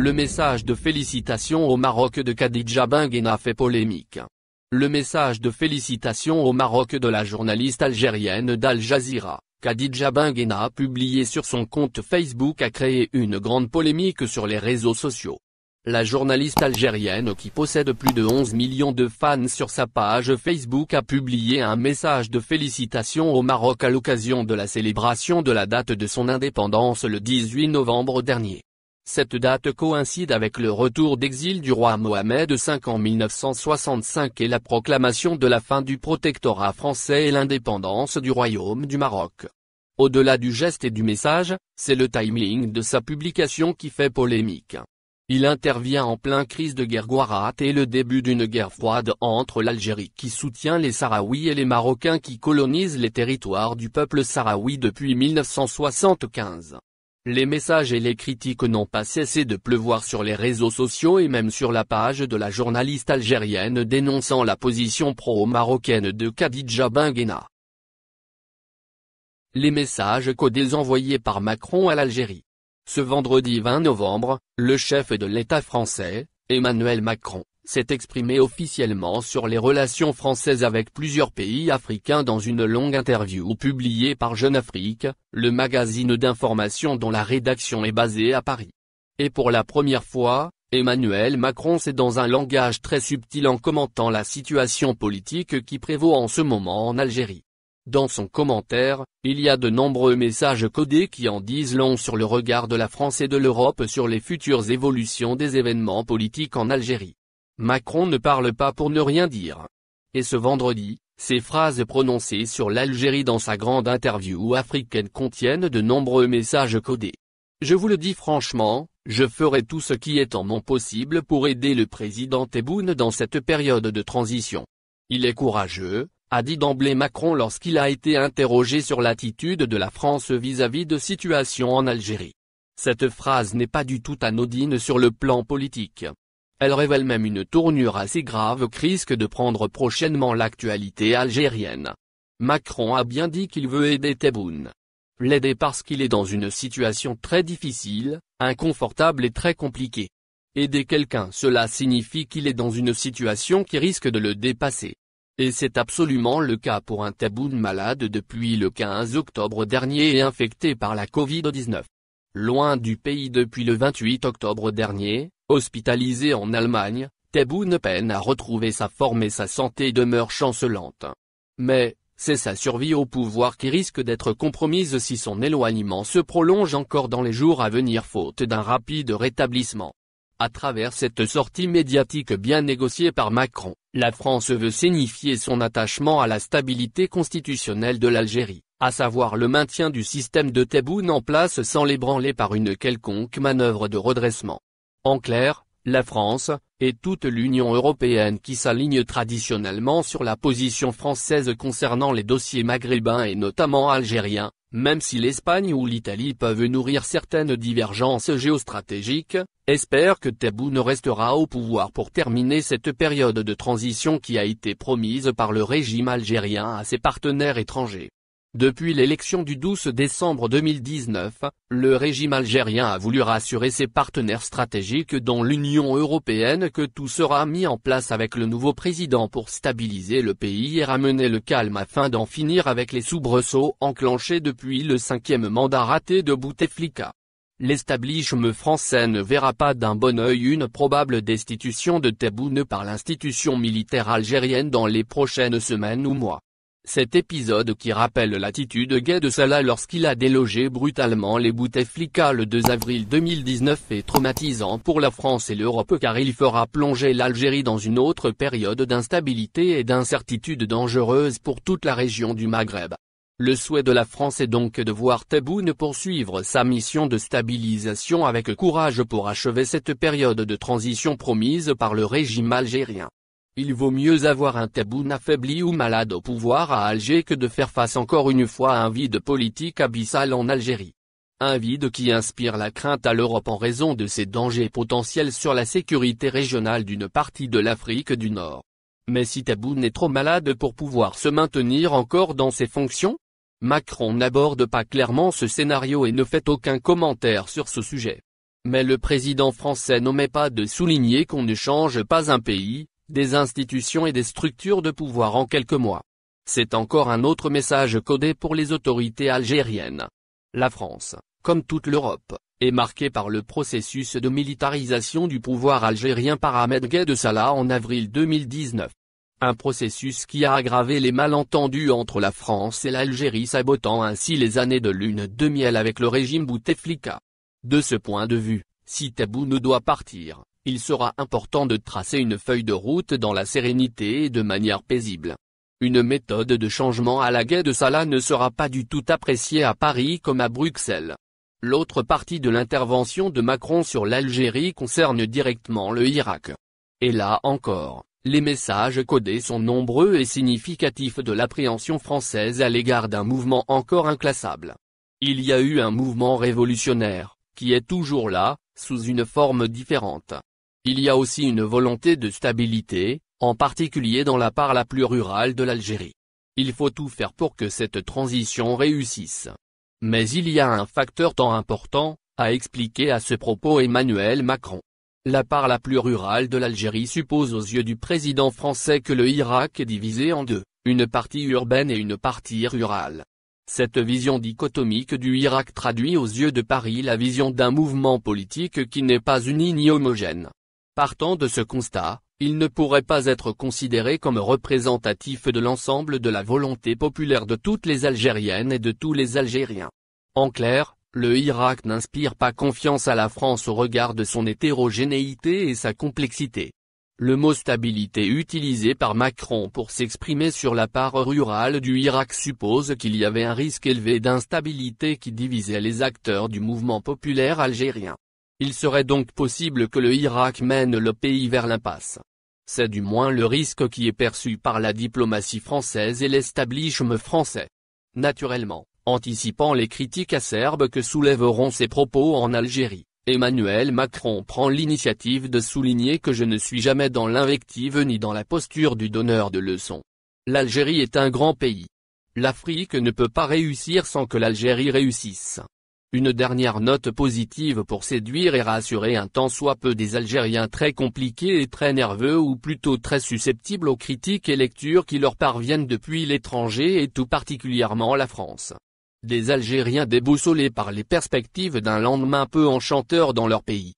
Le message de félicitations au Maroc de Khadija a fait polémique. Le message de félicitations au Maroc de la journaliste algérienne d'Al Jazeera, Khadija a publié sur son compte Facebook a créé une grande polémique sur les réseaux sociaux. La journaliste algérienne qui possède plus de 11 millions de fans sur sa page Facebook a publié un message de félicitations au Maroc à l'occasion de la célébration de la date de son indépendance le 18 novembre dernier. Cette date coïncide avec le retour d'exil du roi Mohamed V en 1965 et la proclamation de la fin du protectorat français et l'indépendance du royaume du Maroc. Au-delà du geste et du message, c'est le timing de sa publication qui fait polémique. Il intervient en plein crise de guerre Guarate et le début d'une guerre froide entre l'Algérie qui soutient les Sahraouis et les Marocains qui colonisent les territoires du peuple sahraoui depuis 1975. Les messages et les critiques n'ont pas cessé de pleuvoir sur les réseaux sociaux et même sur la page de la journaliste algérienne dénonçant la position pro-marocaine de Khadija Benguena. Les messages codés envoyés par Macron à l'Algérie. Ce vendredi 20 novembre, le chef de l'État français, Emmanuel Macron, s'est exprimé officiellement sur les relations françaises avec plusieurs pays africains dans une longue interview publiée par Jeune Afrique, le magazine d'information dont la rédaction est basée à Paris. Et pour la première fois, Emmanuel Macron s'est dans un langage très subtil en commentant la situation politique qui prévaut en ce moment en Algérie. Dans son commentaire, il y a de nombreux messages codés qui en disent long sur le regard de la France et de l'Europe sur les futures évolutions des événements politiques en Algérie. Macron ne parle pas pour ne rien dire. Et ce vendredi, ces phrases prononcées sur l'Algérie dans sa grande interview africaine contiennent de nombreux messages codés. Je vous le dis franchement, je ferai tout ce qui est en mon possible pour aider le président Tebboune dans cette période de transition. Il est courageux, a dit d'emblée Macron lorsqu'il a été interrogé sur l'attitude de la France vis-à-vis de de situation en Algérie. Cette phrase n'est pas du tout anodine sur le plan politique. Elle révèle même une tournure assez grave qui risque de prendre prochainement l'actualité algérienne. Macron a bien dit qu'il veut aider Tebboune. L'aider parce qu'il est dans une situation très difficile, inconfortable et très compliquée. Aider quelqu'un cela signifie qu'il est dans une situation qui risque de le dépasser. Et c'est absolument le cas pour un Tebboune malade depuis le 15 octobre dernier et infecté par la Covid-19. Loin du pays depuis le 28 octobre dernier, Hospitalisé en Allemagne, Théboune peine à retrouver sa forme et sa santé demeure chancelante. Mais, c'est sa survie au pouvoir qui risque d'être compromise si son éloignement se prolonge encore dans les jours à venir faute d'un rapide rétablissement. À travers cette sortie médiatique bien négociée par Macron, la France veut signifier son attachement à la stabilité constitutionnelle de l'Algérie, à savoir le maintien du système de Tebboune en place sans l'ébranler par une quelconque manœuvre de redressement. En clair, la France, et toute l'Union européenne qui s'aligne traditionnellement sur la position française concernant les dossiers maghrébins et notamment algériens, même si l'Espagne ou l'Italie peuvent nourrir certaines divergences géostratégiques, espère que Tabou ne restera au pouvoir pour terminer cette période de transition qui a été promise par le régime algérien à ses partenaires étrangers. Depuis l'élection du 12 décembre 2019, le régime algérien a voulu rassurer ses partenaires stratégiques dont l'Union européenne que tout sera mis en place avec le nouveau président pour stabiliser le pays et ramener le calme afin d'en finir avec les soubresauts enclenchés depuis le cinquième mandat raté de Bouteflika. L'establishment français ne verra pas d'un bon œil une probable destitution de Tebboune par l'institution militaire algérienne dans les prochaines semaines ou mois. Cet épisode qui rappelle l'attitude gay de Salah lorsqu'il a délogé brutalement les Bouteflika le 2 avril 2019 est traumatisant pour la France et l'Europe car il fera plonger l'Algérie dans une autre période d'instabilité et d'incertitude dangereuse pour toute la région du Maghreb. Le souhait de la France est donc de voir Théboune poursuivre sa mission de stabilisation avec courage pour achever cette période de transition promise par le régime algérien. Il vaut mieux avoir un Taboune affaibli ou malade au pouvoir à Alger que de faire face encore une fois à un vide politique abyssal en Algérie. Un vide qui inspire la crainte à l'Europe en raison de ses dangers potentiels sur la sécurité régionale d'une partie de l'Afrique du Nord. Mais si Taboune est trop malade pour pouvoir se maintenir encore dans ses fonctions Macron n'aborde pas clairement ce scénario et ne fait aucun commentaire sur ce sujet. Mais le président français n'omet pas de souligner qu'on ne change pas un pays, des institutions et des structures de pouvoir en quelques mois. C'est encore un autre message codé pour les autorités algériennes. La France, comme toute l'Europe, est marquée par le processus de militarisation du pouvoir algérien par Ahmed Gay de Salah en avril 2019. Un processus qui a aggravé les malentendus entre la France et l'Algérie sabotant ainsi les années de lune de miel avec le régime Bouteflika. De ce point de vue, Si Tabou ne doit partir, il sera important de tracer une feuille de route dans la sérénité et de manière paisible. Une méthode de changement à la guet de Salah ne sera pas du tout appréciée à Paris comme à Bruxelles. L'autre partie de l'intervention de Macron sur l'Algérie concerne directement le Irak. Et là encore, les messages codés sont nombreux et significatifs de l'appréhension française à l'égard d'un mouvement encore inclassable. Il y a eu un mouvement révolutionnaire, qui est toujours là, sous une forme différente. Il y a aussi une volonté de stabilité, en particulier dans la part la plus rurale de l'Algérie. Il faut tout faire pour que cette transition réussisse. Mais il y a un facteur tant important, à expliquer à ce propos Emmanuel Macron. La part la plus rurale de l'Algérie suppose aux yeux du président français que le Irak est divisé en deux, une partie urbaine et une partie rurale. Cette vision dichotomique du Irak traduit aux yeux de Paris la vision d'un mouvement politique qui n'est pas uni ni homogène. Partant de ce constat, il ne pourrait pas être considéré comme représentatif de l'ensemble de la volonté populaire de toutes les Algériennes et de tous les Algériens. En clair, le Irak n'inspire pas confiance à la France au regard de son hétérogénéité et sa complexité. Le mot stabilité utilisé par Macron pour s'exprimer sur la part rurale du Irak suppose qu'il y avait un risque élevé d'instabilité qui divisait les acteurs du mouvement populaire algérien. Il serait donc possible que le Irak mène le pays vers l'impasse. C'est du moins le risque qui est perçu par la diplomatie française et l'establishment français. Naturellement, anticipant les critiques acerbes que soulèveront ses propos en Algérie, Emmanuel Macron prend l'initiative de souligner que je ne suis jamais dans l'invective ni dans la posture du donneur de leçons. L'Algérie est un grand pays. L'Afrique ne peut pas réussir sans que l'Algérie réussisse. Une dernière note positive pour séduire et rassurer un temps soit peu des Algériens très compliqués et très nerveux ou plutôt très susceptibles aux critiques et lectures qui leur parviennent depuis l'étranger et tout particulièrement la France. Des Algériens déboussolés par les perspectives d'un lendemain peu enchanteur dans leur pays.